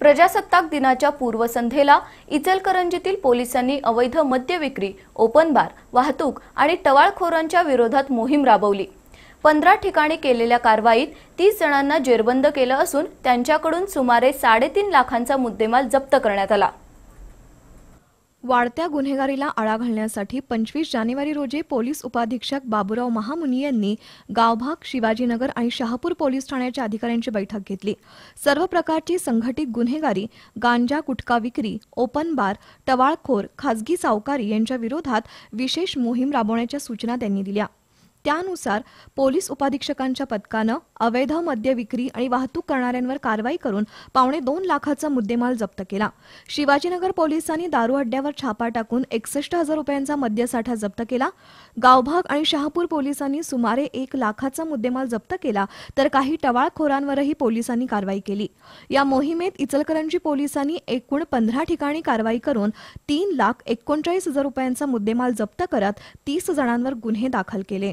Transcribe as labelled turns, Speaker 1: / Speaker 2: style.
Speaker 1: प्रजासत्ताक दिनाच्या पूर्वसंध्येला इचलकरंजीतील पोलिसांनी अवैध मद्य विक्री ओपन बार वाहतूक आणि टवाळखोरांच्या विरोधात मोहीम राबवली पंधरा ठिकाणी केलेल्या कारवाईत तीस जणांना जेरबंद केलं असून त्यांच्याकडून सुमारे
Speaker 2: साडेतीन लाखांचा मुद्देमाल जप्त करण्यात आला वाढत्या गुन्हेगारीला आळा घालण्यासाठी पंचवीस जानेवारी रोजी पोलीस उपाधीक्षक बाबुराव महामुनी यांनी गावभाग शिवाजीनगर आणि शहापूर पोलीस ठाण्याच्या अधिकाऱ्यांची बैठक घेतली सर्व प्रकारची संघटित गुन्हेगारी गांजा गुटखा विक्री ओपन बार टवाळखोर खाजगी सावकारी यांच्या विरोधात विशेष मोहीम राबवण्याच्या सूचना त्यांनी दिल्या त्यानुसार पोलीस उपाधीक्षकांच्या पथकानं अवैध मद्य विक्री आणि वाहतूक करणाऱ्यांवर कारवाई करून पावणे दोन लाखाचा मुद्देमाल जप्त केला शिवाजीनगर पोलिसांनी दारू अड्ड्यावर छापा टाकून एकसष्ट हजार रुपयांचा मद्यसाठा जप्त केला गावभाग आणि शहापूर पोलिसांनी सुमारे एक लाखाचा मुद्देमाल जप्त केला तर काही टवाळखोरांवरही पोलिसांनी कारवाई केली या मोहिमेत इचलकरंजी पोलिसांनी एकूण पंधरा ठिकाणी कारवाई करून तीन लाख एकोणचाळीस हजार रुपयांचा मुद्देमाल जप्त करत तीस जणांवर गुन्हे दाखल केले